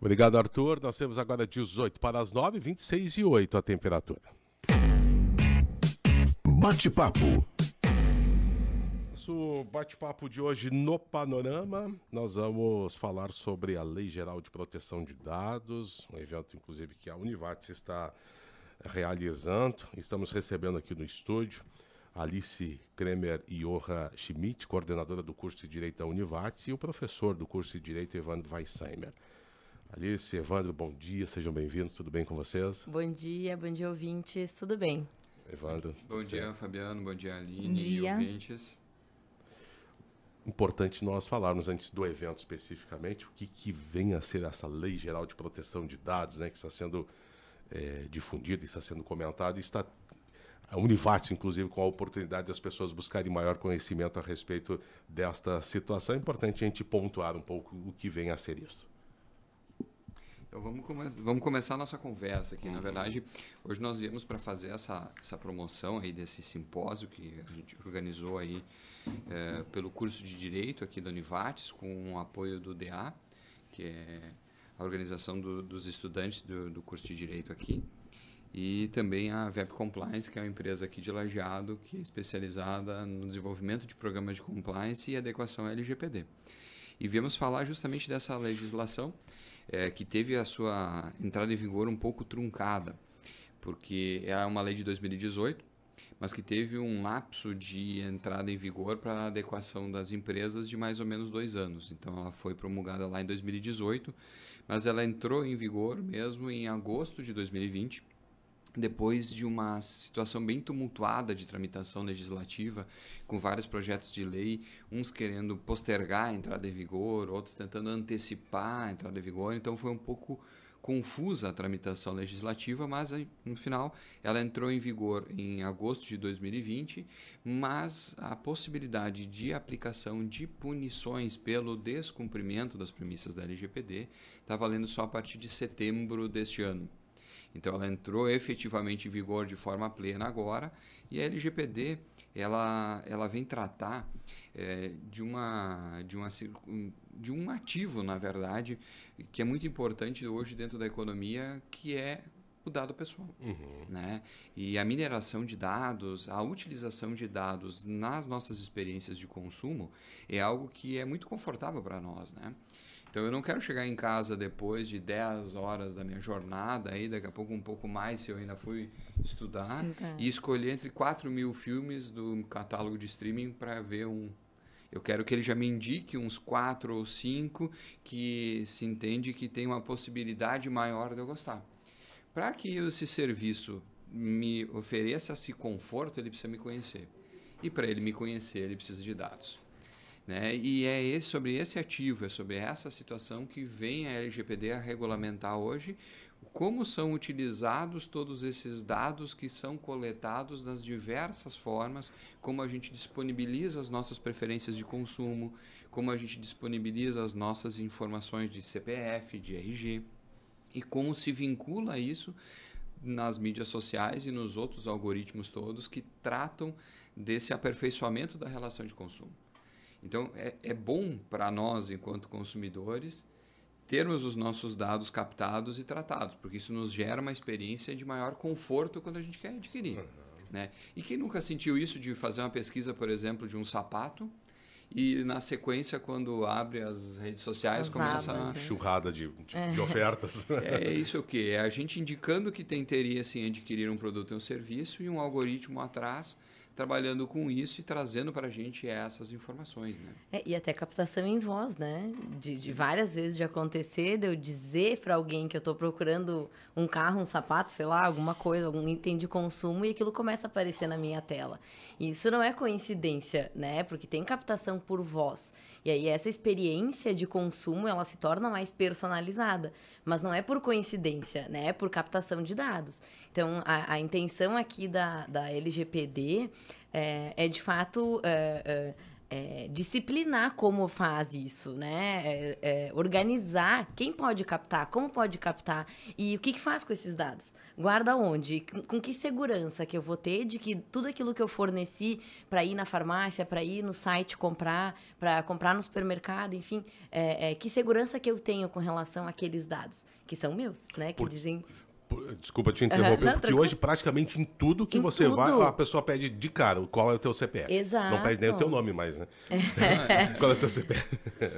Obrigado, Arthur. Nós temos agora 18 para as 9, 26 e 8 a temperatura. Bate-papo. Nosso bate-papo de hoje no Panorama, nós vamos falar sobre a Lei Geral de Proteção de Dados, um evento, inclusive, que a Univates está realizando. Estamos recebendo aqui no estúdio Alice Kremer Iorra Schmidt, coordenadora do curso de Direito da Univates, e o professor do curso de Direito, Evandro Weissheimer. Alice, Evandro, bom dia, sejam bem-vindos, tudo bem com vocês? Bom dia, bom dia, ouvintes, tudo bem? Evandro. Bom dia, certo? Fabiano, bom dia, Aline bom dia. ouvintes. Importante nós falarmos antes do evento especificamente o que, que vem a ser essa Lei Geral de Proteção de Dados, né, que está sendo é, difundida, está sendo comentada e está a Univates, inclusive, com a oportunidade das pessoas buscarem maior conhecimento a respeito desta situação. É importante a gente pontuar um pouco o que vem a ser isso. Então vamos, come vamos começar a nossa conversa aqui. Uhum. Na verdade, hoje nós viemos para fazer essa, essa promoção aí desse simpósio que a gente organizou aí é, pelo curso de Direito aqui da Univates, com o apoio do DA, que é a organização do, dos estudantes do, do curso de Direito aqui e também a VEP Compliance, que é uma empresa aqui de Lajeado, que é especializada no desenvolvimento de programas de compliance e adequação à LGPD. E viemos falar justamente dessa legislação, é, que teve a sua entrada em vigor um pouco truncada, porque é uma lei de 2018, mas que teve um lapso de entrada em vigor para adequação das empresas de mais ou menos dois anos. Então, ela foi promulgada lá em 2018, mas ela entrou em vigor mesmo em agosto de 2020 depois de uma situação bem tumultuada de tramitação legislativa, com vários projetos de lei, uns querendo postergar a entrada em vigor, outros tentando antecipar a entrada em vigor. Então foi um pouco confusa a tramitação legislativa, mas no final ela entrou em vigor em agosto de 2020, mas a possibilidade de aplicação de punições pelo descumprimento das premissas da LGPD está valendo só a partir de setembro deste ano. Então ela entrou efetivamente em vigor de forma plena agora e a LGPD ela, ela vem tratar é, de, uma, de, uma, de um ativo, na verdade, que é muito importante hoje dentro da economia, que é o dado pessoal. Uhum. Né? E a mineração de dados, a utilização de dados nas nossas experiências de consumo é algo que é muito confortável para nós. Né? Então eu não quero chegar em casa depois de 10 horas da minha jornada, aí daqui a pouco um pouco mais, se eu ainda fui estudar, então. e escolher entre 4 mil filmes do catálogo de streaming para ver um. Eu quero que ele já me indique uns 4 ou 5 que se entende que tem uma possibilidade maior de eu gostar. Para que esse serviço me ofereça esse conforto, ele precisa me conhecer. E para ele me conhecer, ele precisa de dados. Né? E é esse, sobre esse ativo, é sobre essa situação que vem a LGPD a regulamentar hoje como são utilizados todos esses dados que são coletados nas diversas formas, como a gente disponibiliza as nossas preferências de consumo, como a gente disponibiliza as nossas informações de CPF, de RG, e como se vincula isso nas mídias sociais e nos outros algoritmos todos que tratam desse aperfeiçoamento da relação de consumo. Então, é, é bom para nós, enquanto consumidores, termos os nossos dados captados e tratados, porque isso nos gera uma experiência de maior conforto quando a gente quer adquirir. Uhum. Né? E quem nunca sentiu isso de fazer uma pesquisa, por exemplo, de um sapato? E na sequência, quando abre as redes sociais, as começa abas, uma uhum. churrada de, de, tipo, é. de ofertas. É isso o que? É a gente indicando que tem interesse em adquirir um produto ou um serviço e um algoritmo atrás trabalhando com isso e trazendo para a gente essas informações, né? É, e até captação em voz, né? De, de várias vezes de acontecer, de eu dizer para alguém que eu estou procurando um carro, um sapato, sei lá, alguma coisa, algum item de consumo e aquilo começa a aparecer na minha tela. E isso não é coincidência, né? Porque tem captação por voz. E aí essa experiência de consumo, ela se torna mais personalizada. Mas não é por coincidência, né? É por captação de dados. Então, a, a intenção aqui da, da LGPD é, é de fato. É, é, é, disciplinar como faz isso, né? É, é, organizar quem pode captar, como pode captar e o que, que faz com esses dados. Guarda onde? Com, que segurança que eu vou ter de que tudo aquilo que eu forneci para ir na farmácia, para ir no site comprar, para comprar no supermercado, enfim, é, é, que segurança que eu tenho com relação àqueles dados que são meus, né? Que Por... dizem Desculpa te interromper, uhum. não, porque hoje praticamente em tudo que em você tudo. vai, a pessoa pede de cara qual é o teu CPF. Exato. Não pede nem o teu nome mais, né? É. qual é o teu CPF?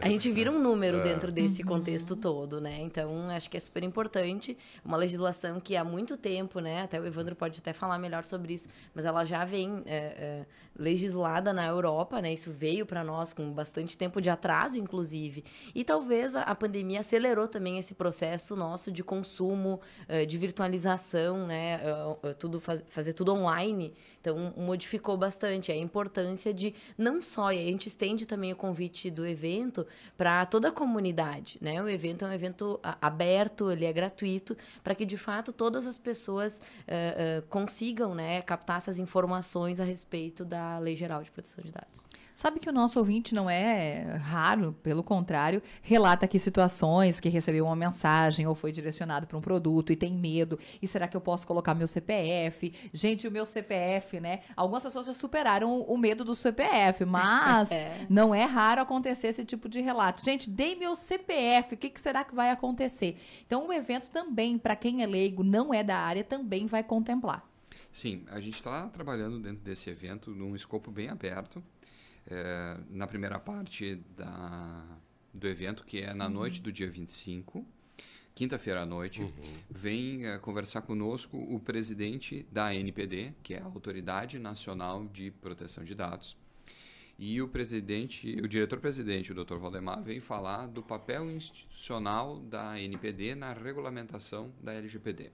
A gente vira um número é. dentro desse uhum. contexto todo, né? Então, acho que é super importante. Uma legislação que há muito tempo, né? Até o Evandro pode até falar melhor sobre isso, mas ela já vem é, é, legislada na Europa, né? Isso veio para nós com bastante tempo de atraso, inclusive. E talvez a, a pandemia acelerou também esse processo nosso de consumo, eh, de virtualização, né? É, é, tudo faz, fazer tudo online. Então, modificou bastante a importância de não só, e a gente estende também o convite do evento para toda a comunidade, né? O evento é um evento aberto, ele é gratuito, para que de fato todas as pessoas uh, uh, consigam, né, captar essas informações a respeito da Lei Geral de Proteção de Dados. Sabe que o nosso ouvinte não é raro, pelo contrário, relata aqui situações que recebeu uma mensagem ou foi direcionado para um produto e tem medo. E será que eu posso colocar meu CPF? Gente, o meu CPF, né? Algumas pessoas já superaram o medo do CPF, mas é. não é raro acontecer esse tipo de relato. Gente, dei meu CPF, o que, que será que vai acontecer? Então, o evento também, para quem é leigo, não é da área, também vai contemplar. Sim, a gente está trabalhando dentro desse evento num escopo bem aberto é, na primeira parte da, do evento, que é na uhum. noite do dia 25, quinta-feira à noite, uhum. vem é, conversar conosco o presidente da NPD, que é a Autoridade Nacional de Proteção de Dados. E o presidente, o diretor-presidente, o Dr. Valdemar, vem falar do papel institucional da NPD na regulamentação da LGPD.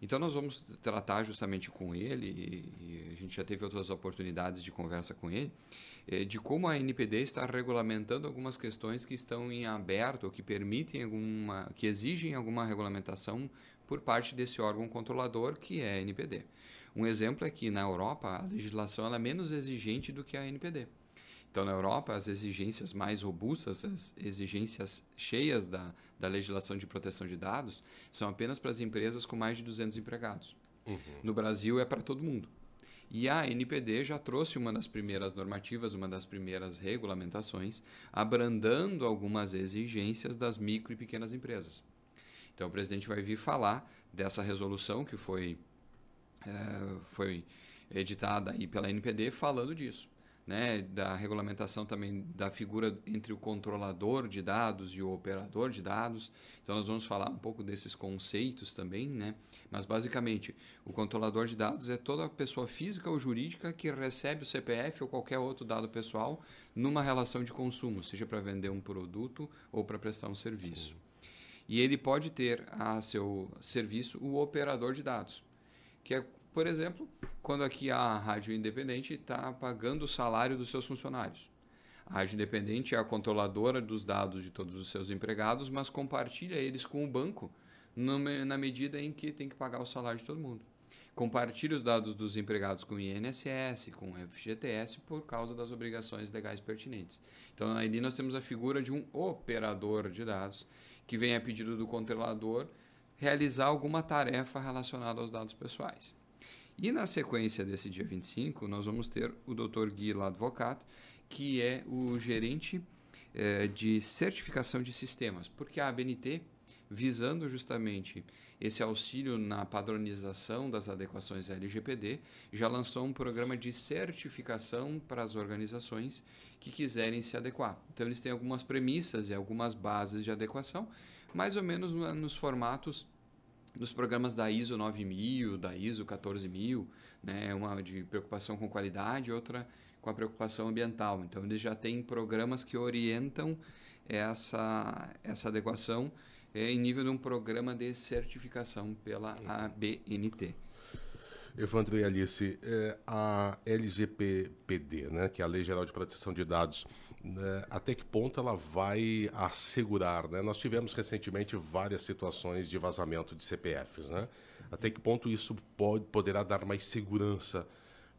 Então nós vamos tratar justamente com ele, e, e, a gente já teve outras oportunidades de conversa com ele, eh, de como a NPD está regulamentando algumas questões que estão em aberto ou que permitem alguma, que exigem alguma regulamentação por parte desse órgão controlador que é a NPD. Um exemplo é que na Europa a legislação é menos exigente do que a NPD. Então, na Europa, as exigências mais robustas, as exigências cheias da, da legislação de proteção de dados, são apenas para as empresas com mais de 200 empregados. Uhum. No Brasil, é para todo mundo. E a NPD já trouxe uma das primeiras normativas, uma das primeiras regulamentações, abrandando algumas exigências das micro e pequenas empresas. Então, o presidente vai vir falar dessa resolução que foi, é, foi editada aí pela NPD falando disso né, da regulamentação também da figura entre o controlador de dados e o operador de dados. Então, nós vamos falar um pouco desses conceitos também, né? Mas, basicamente, o controlador de dados é toda pessoa física ou jurídica que recebe o CPF ou qualquer outro dado pessoal numa relação de consumo, seja para vender um produto ou para prestar um serviço. Sim. E ele pode ter a seu serviço o operador de dados, que é por exemplo, quando aqui a Rádio Independente está pagando o salário dos seus funcionários. A Rádio Independente é a controladora dos dados de todos os seus empregados, mas compartilha eles com o banco na medida em que tem que pagar o salário de todo mundo. Compartilha os dados dos empregados com o INSS, com o FGTS, por causa das obrigações legais pertinentes. Então, ali nós temos a figura de um operador de dados que vem a pedido do controlador realizar alguma tarefa relacionada aos dados pessoais. E na sequência desse dia 25, nós vamos ter o Dr. Gui Ladvocat, que é o gerente eh, de certificação de sistemas, porque a ABNT, visando justamente esse auxílio na padronização das adequações LGPD, já lançou um programa de certificação para as organizações que quiserem se adequar. Então, eles têm algumas premissas e algumas bases de adequação, mais ou menos nos formatos nos programas da ISO 9000, da ISO 14000, né, uma de preocupação com qualidade, outra com a preocupação ambiental. Então eles já têm programas que orientam essa essa adequação é, em nível de um programa de certificação pela é. ABNT. Evandro e Alice, é, a LGPD, né, que é a Lei Geral de Proteção de Dados né, até que ponto ela vai assegurar, né? Nós tivemos recentemente várias situações de vazamento de CPFs, né? Até que ponto isso pode, poderá dar mais segurança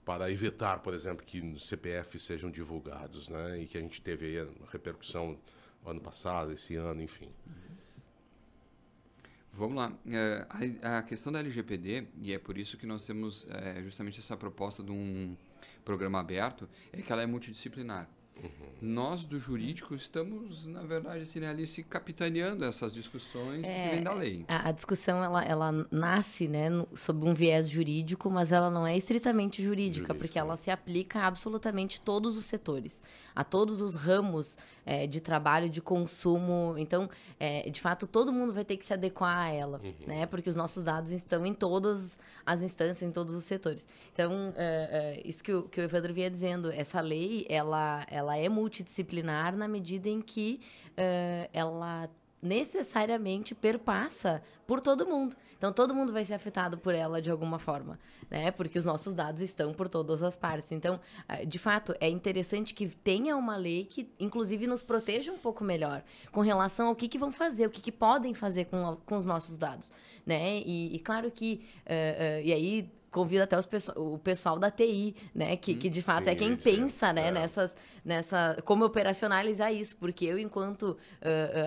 para evitar, por exemplo, que CPFs sejam divulgados, né? E que a gente teve aí repercussão ano passado, esse ano, enfim. Vamos lá. É, a questão da LGPD, e é por isso que nós temos é, justamente essa proposta de um programa aberto, é que ela é multidisciplinar. Uhum. Nós do jurídico estamos, na verdade, assim, né, capitaneando essas discussões é, que vêm da lei. A, a, discussão ela, ela nasce né, no, sob um viés jurídico, mas ela não é estritamente jurídica, jurídico, porque ela é. se aplica a absolutamente todos os setores a todos os ramos é, de trabalho, de consumo. Então, é, de fato, todo mundo vai ter que se adequar a ela, uhum. né? Porque os nossos dados estão em todas as instâncias, em todos os setores. Então, é, é isso que o, que o Evandro vinha dizendo, essa lei, ela, ela é multidisciplinar na medida em que é, ela necessariamente perpassa por todo mundo. Então todo mundo vai ser afetado por ela de alguma forma, né? Porque os nossos dados estão por todas as partes. Então, ah, de fato, é interessante que tenha uma lei que, inclusive, nos proteja um pouco melhor com relação ao que, que vão fazer, o que, que podem fazer com, com os nossos dados, né? E, e claro que uh, uh, e aí convido até pesso o pessoal da TI, né? Que, hum, que de fato é Sim, é quem pensa, né? É. Nessas nessa. como operacionalizar isso. Porque eu, enquanto uh,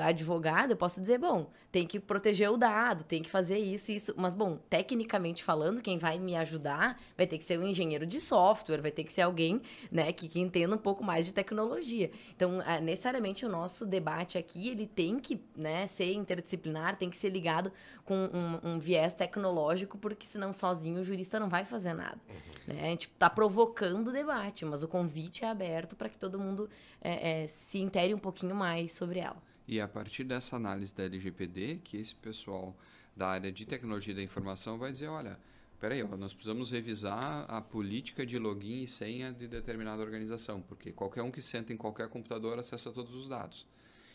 advogada, eu posso dizer, bom, tem que proteger o dado, tem que fazer isso e isso. Mas, bom, tecnicamente falando, quem vai me ajudar vai ter que ser um engenheiro de software, vai ter que ser alguém né, que, que entenda um pouco mais de tecnologia. Então, uh, necessariamente, o nosso debate aqui, ele tem que né, ser interdisciplinar, tem que ser ligado com um, um viés tecnológico, porque senão sozinho o jurista não vai fazer nada. Uhum. Né? A gente está provocando o debate, mas o convite é aberto para que todo todo mundo é, é, se intere um pouquinho mais sobre ela. E a partir dessa análise da LGPD, que esse pessoal da área de tecnologia da informação vai dizer, olha, peraí, ó, nós precisamos revisar a política de login e senha de determinada organização, porque qualquer um que senta em qualquer computador acessa todos os dados.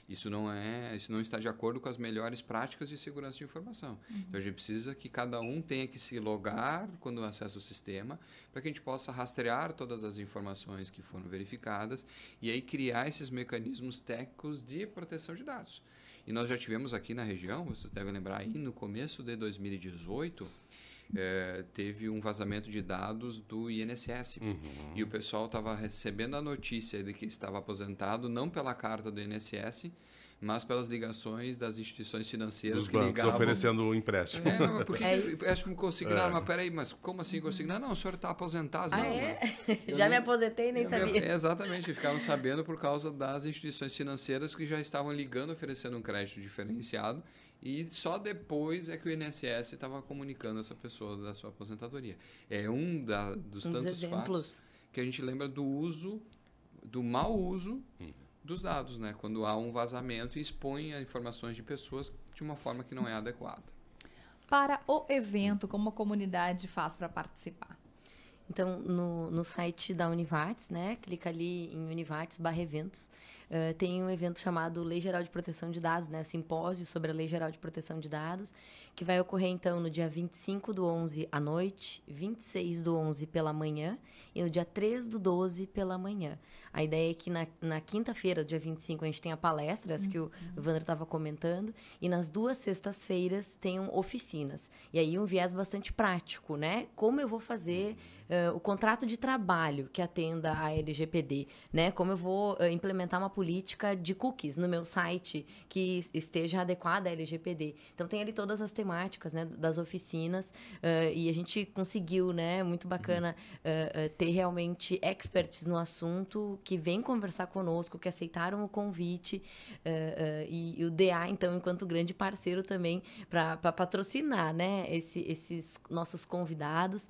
Isso não é, isso não está de acordo com as melhores práticas de segurança de informação. Uhum. Então a gente precisa que cada um tenha que se logar quando acessa o sistema, para que a gente possa rastrear todas as informações que foram verificadas e aí criar esses mecanismos técnicos de proteção de dados. E nós já tivemos aqui na região, vocês devem lembrar aí no começo de 2018, é, teve um vazamento de dados do INSS. Uhum. E o pessoal estava recebendo a notícia de que estava aposentado, não pela carta do INSS, mas pelas ligações das instituições financeiras Dos que bancos ligavam... oferecendo um empréstimo. É, porque é empréstimo consignado, é. mas peraí, mas como assim consignado? Não, o senhor está aposentado. Ah, não, é? Né? Não, já me aposentei e nem sabia. Me... É, exatamente, ficaram sabendo por causa das instituições financeiras que já estavam ligando, oferecendo um crédito diferenciado e só depois é que o INSS estava comunicando essa pessoa da sua aposentadoria. É um da, dos um tantos exemplos. fatos que a gente lembra do uso, do mau uso... Uhum dos dados, né? Quando há um vazamento e expõe informações de pessoas de uma forma que não é adequada. Para o evento, como a comunidade faz para participar? Então, no, no site da Univates, né? Clica ali em Univates barra eventos. Eh, tem um evento chamado Lei Geral de Proteção de Dados, né? O simpósio sobre a Lei Geral de Proteção de Dados, que vai ocorrer, então, no dia 25 do 11 à noite, 26 do 11 pela manhã e no dia 3 do 12 pela manhã. A ideia é que na, na quinta-feira, dia 25, a gente tenha palestras, uhum. que o Ivandro uhum. estava comentando, e nas duas sextas-feiras tenham oficinas. E aí um viés bastante prático, né? Como eu vou fazer uh, o contrato de trabalho que atenda a LGPD, né? Como eu vou uh, implementar uma política de cookies no meu site que esteja adequada à LGPD. Então tem ali todas as temáticas né, das oficinas uh, e a gente conseguiu, né? Muito bacana uhum. uh, ter realmente experts no assunto que vêm conversar conosco, que aceitaram o convite uh, e, e, o DA, então, enquanto grande parceiro também para patrocinar, né? Esse, esses nossos convidados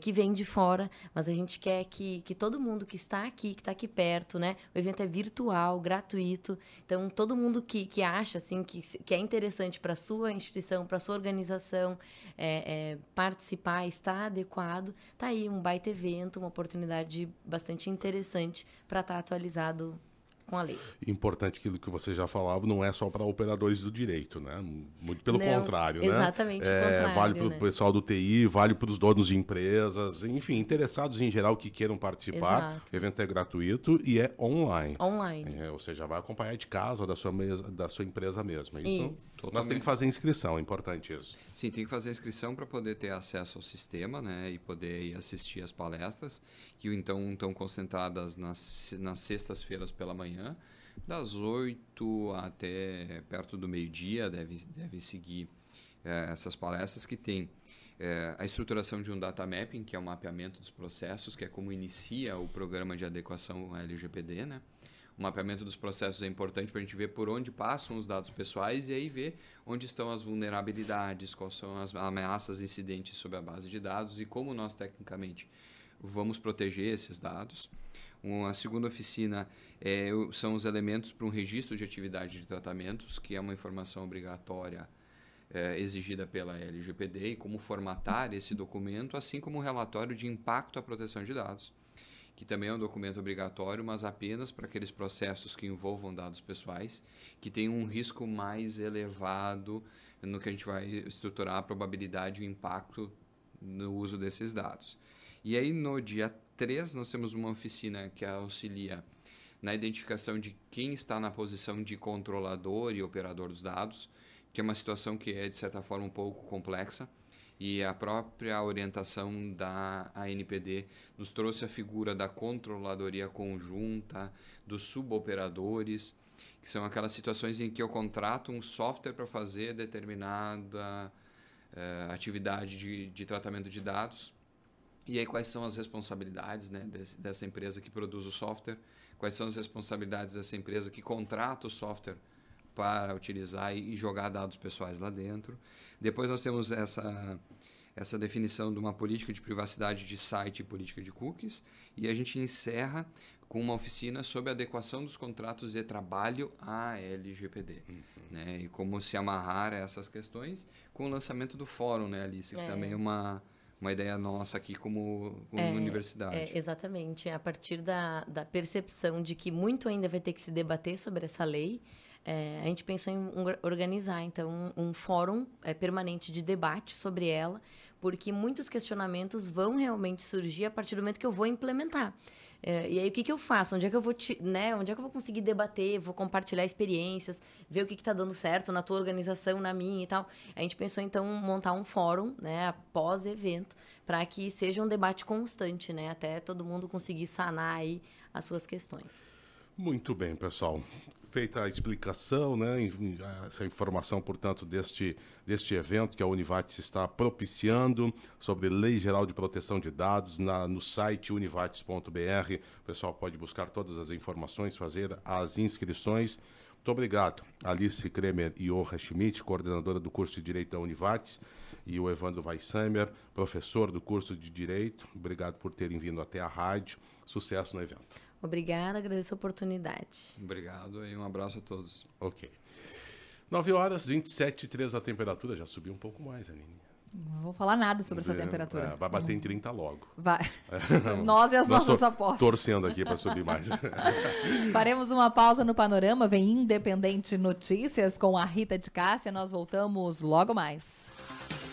que vêm de fora, mas a gente quer que, que todo mundo que está aqui, que está aqui perto, né? O evento é virtual gratuito. Então, todo mundo que, que acha assim que, que é interessante para sua instituição, para sua organização é, é, participar, está adequado, tá aí um baita evento, uma oportunidade bastante interessante para estar tá atualizado com a lei. Importante aquilo que você já falava, não é só para operadores do direito, né? Muito pelo não, contrário, né? Exatamente. É, vale para o né? pessoal do TI, vale para os donos de empresas, enfim, interessados em geral que queiram participar. Exato. O evento é gratuito e é online. Online. É, ou seja, vai acompanhar de casa da sua, mesa, da sua empresa mesmo. É isso. isso. Mas então, tem que fazer inscrição, é importante isso. Sim, tem que fazer inscrição para poder ter acesso ao sistema, né? E poder assistir as palestras, que então estão concentradas nas, nas sextas-feiras pela manhã manhã. Das 8 até perto do meio-dia deve, deve seguir é, essas palestras que tem é, a estruturação de um data mapping, que é o mapeamento dos processos, que é como inicia o programa de adequação LGPD, né? O mapeamento dos processos é importante para a gente ver por onde passam os dados pessoais e aí ver onde estão as vulnerabilidades, quais são as ameaças incidentes sobre a base de dados e como nós, tecnicamente, vamos proteger esses dados. Uma segunda oficina é, são os elementos para um registro de atividade de tratamentos, que é uma informação obrigatória é, exigida pela LGPD, e como formatar esse documento, assim como um relatório de impacto à proteção de dados, que também é um documento obrigatório, mas apenas para aqueles processos que envolvam dados pessoais, que tem um risco mais elevado no que a gente vai estruturar a probabilidade e o impacto no uso desses dados. E aí, no dia 3, nós temos uma oficina que auxilia na identificação de quem está na posição de controlador e operador dos dados, que é uma situação que é, de certa forma, um pouco complexa. E a própria orientação da ANPD nos trouxe a figura da controladoria conjunta, dos suboperadores, que são aquelas situações em que eu contrato um software para fazer determinada uh, atividade de, de tratamento de dados e aí, quais são as responsabilidades né, desse, dessa empresa que produz o software? Quais são as responsabilidades dessa empresa que contrata o software para utilizar e, e jogar dados pessoais lá dentro? Depois, nós temos essa, essa definição de uma política de privacidade de site e política de cookies. E a gente encerra com uma oficina sobre adequação dos contratos de trabalho à LGPD. Uhum. Né? E como se amarrar a essas questões com o lançamento do fórum, né, Alice? Que é. também é uma uma ideia nossa aqui como, como é, universidade. É, exatamente. A partir da, da percepção de que muito ainda vai ter que se debater sobre essa lei, é, a gente pensou em organizar, então, um, um fórum é, permanente de debate sobre ela, porque muitos questionamentos vão realmente surgir a partir do momento que eu vou implementar. É, e aí, o que, que eu faço? Onde é que eu vou, te, né? Onde é que eu vou conseguir debater? Vou compartilhar experiências, ver o que está dando certo na tua organização, na minha e tal. A gente pensou, então, montar um fórum, né? Após evento, para que seja um debate constante, né? Até todo mundo conseguir sanar aí as suas questões. Muito bem, pessoal. Feita a explicação, né, essa informação, portanto, deste, deste evento que a Univates está propiciando sobre Lei Geral de Proteção de Dados na, no site univates.br. O pessoal pode buscar todas as informações, fazer as inscrições. Muito obrigado, Alice Kremer e Orra Schmidt, coordenadora do curso de Direito da Univates, e o Evandro Weissheimer, professor do curso de Direito. Obrigado por terem vindo até a rádio. Sucesso no evento. Obrigada, agradeço a oportunidade. Obrigado e um abraço a todos. Ok. 9 horas, 27 e 3 a temperatura, já subiu um pouco mais, Aline. Não vou falar nada sobre essa temperatura. É, vai bater em 30 uhum. logo. Vai. Nós e as Nós nossas apostas. Torcendo aqui para subir mais. Faremos uma pausa no panorama. Vem Independente Notícias com a Rita de Cássia. Nós voltamos logo mais.